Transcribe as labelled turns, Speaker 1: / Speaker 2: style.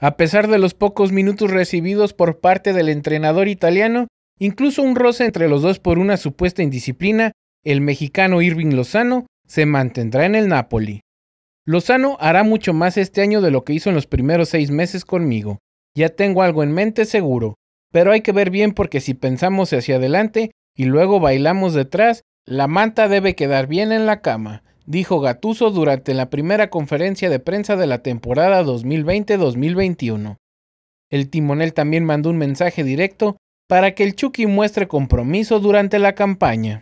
Speaker 1: A pesar de los pocos minutos recibidos por parte del entrenador italiano, incluso un roce entre los dos por una supuesta indisciplina, el mexicano Irving Lozano se mantendrá en el Napoli. Lozano hará mucho más este año de lo que hizo en los primeros seis meses conmigo. Ya tengo algo en mente seguro, pero hay que ver bien porque si pensamos hacia adelante y luego bailamos detrás, la manta debe quedar bien en la cama dijo Gatuso durante la primera conferencia de prensa de la temporada 2020-2021. El timonel también mandó un mensaje directo para que el Chucky muestre compromiso durante la campaña.